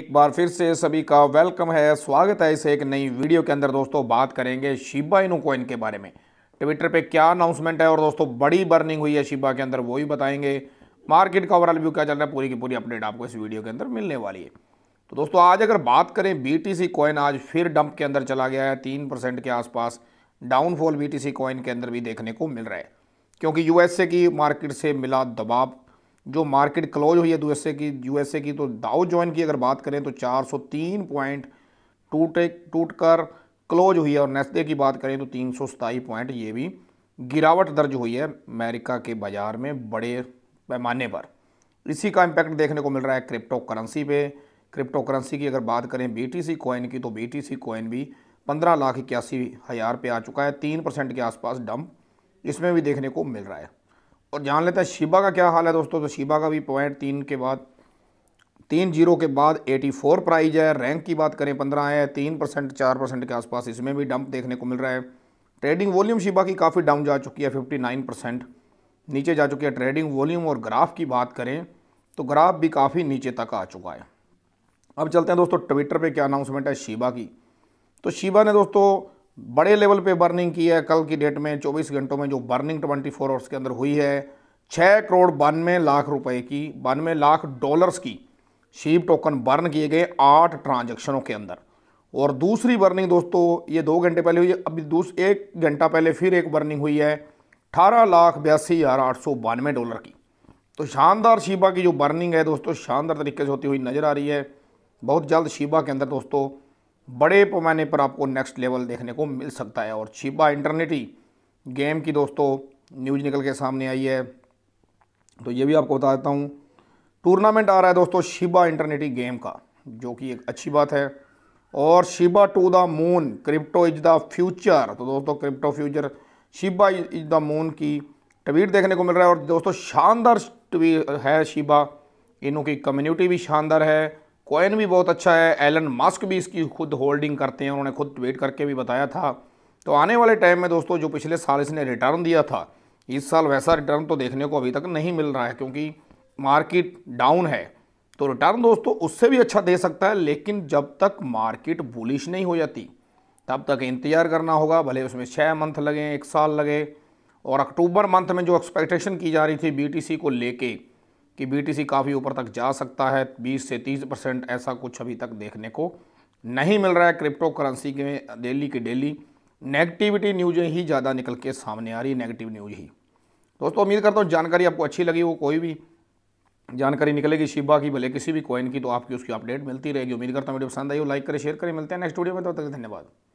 एक बार फिर से सभी का वेलकम है स्वागत है इस एक नई वीडियो के अंदर दोस्तों बात करेंगे शिबा इनू कॉइन के बारे में ट्विटर पे क्या अनाउंसमेंट है और दोस्तों बड़ी बर्निंग हुई है शिबा के अंदर वो भी बताएंगे मार्केट का ओवरऑल व्यू क्या चल रहा है पूरी की पूरी अपडेट आपको इस वीडियो के अंदर मिलने वाली है तो दोस्तों आज अगर बात करें बी टी कॉइन आज फिर डंप के अंदर चला गया है तीन परसेंट के आसपास डाउनफॉल बी टी कॉइन के अंदर भी देखने को मिल रहा है क्योंकि यूएसए की मार्केट से मिला दबाव जो मार्केट क्लोज हुई है यूएसए की यूएसए की तो दाउ जॉइन की अगर बात करें तो 403 पॉइंट टूटे टूट कर क्लोज हुई है और नेस्ले की बात करें तो तीन पॉइंट ये भी गिरावट दर्ज हुई है अमेरिका के बाज़ार में बड़े पैमाने पर इसी का इम्पैक्ट देखने को मिल रहा है क्रिप्टो करेंसी पे क्रिप्टो करेंसी की अगर बात करें बी टी सी कोइन की तो बी टी सी कोइन भी पंद्रह लाख इक्यासी हज़ार पे आ चुका है तीन परसेंट के आसपास डंप इसमें भी देखने को मिल रहा है और जान लेते हैं शिबा का क्या हाल है दोस्तों तो शिबा का भी पॉइंट तीन के बाद तीन जीरो के बाद 84 प्राइज है रैंक की बात करें पंद्रह है तीन परसेंट चार परसेंट के आसपास इसमें भी डंप देखने को मिल रहा है ट्रेडिंग वॉल्यूम शिबा की काफ़ी डाउन जा चुकी है फिफ्टी नाइन परसेंट नीचे जा चुकी है ट्रेडिंग वॉल्यूम और ग्राफ की बात करें तो ग्राफ भी काफ़ी नीचे तक आ चुका है अब चलते हैं दोस्तों ट्विटर पर क्या अनाउंसमेंट है शिबा की तो शिबा ने दोस्तों बड़े लेवल पे बर्निंग की है कल की डेट में 24 घंटों में जो बर्निंग 24 फोर आवर्स के अंदर हुई है छः करोड़ बानवे लाख रुपए की बानवे लाख डॉलर्स की शीप टोकन बर्न किए गए आठ ट्रांजेक्शनों के अंदर और दूसरी बर्निंग दोस्तों ये दो घंटे पहले हुई अभी दूस एक घंटा पहले फिर एक बर्निंग हुई है अठारह लाख बयासी हज़ार आठ सौ बानवे डॉलर की तो शानदार शीबा की जो बर्निंग है दोस्तों शानदार तरीके से होती हुई नज़र आ रही है बहुत जल्द शीबा के अंदर दोस्तों बड़े पैमाने पर आपको नेक्स्ट लेवल देखने को मिल सकता है और छिपा इंटरनेट ही गेम की दोस्तों न्यूज निकल के सामने आई है तो ये भी आपको बता देता हूँ टूर्नामेंट आ रहा है दोस्तों शिबा इंटरनेटी गेम का जो कि एक अच्छी बात है और Shiba to the moon crypto is the future तो दोस्तों crypto future Shiba is the moon की ट्वीट देखने को मिल रहा है और दोस्तों शानदार ट्वीट है शिबा इनों की कम्युनिटी भी शानदार है कॉइन भी बहुत अच्छा है एलन मास्क भी इसकी खुद होल्डिंग करते हैं उन्होंने खुद ट्वीट करके भी बताया था तो आने वाले टाइम में दोस्तों जो पिछले साल इसने रिटर्न दिया था इस साल वैसा रिटर्न तो देखने को अभी तक नहीं मिल रहा है क्योंकि मार्केट डाउन है तो रिटर्न दोस्तों उससे भी अच्छा दे सकता है लेकिन जब तक मार्केट बुलिश नहीं हो जाती तब तक इंतज़ार करना होगा भले उसमें छः मंथ लगें एक साल लगे और अक्टूबर मंथ में जो एक्सपेक्टेशन की जा रही थी बी को लेके कि बीटीसी काफ़ी ऊपर तक जा सकता है 20 से 30 परसेंट ऐसा कुछ अभी तक देखने को नहीं मिल रहा है क्रिप्टो करेंसी के डेली की डेली नेगेटिविटी न्यूज ही ज़्यादा निकल के सामने आ रही है नेगेटिव न्यूज ही दोस्तों उम्मीद करता हूँ जानकारी आपको अच्छी लगी वो कोई भी जानकारी निकलेगी शिबा की भले किसी भी कॉइन की तो आपकी उसकी अपडेट मिलती रहेगी उम्मीद करता हूँ वीडियो पसंद आई हो लाइक करें शेयर करें मिलते हैं नेक्स्ट वीडियो में तो तक धन्यवाद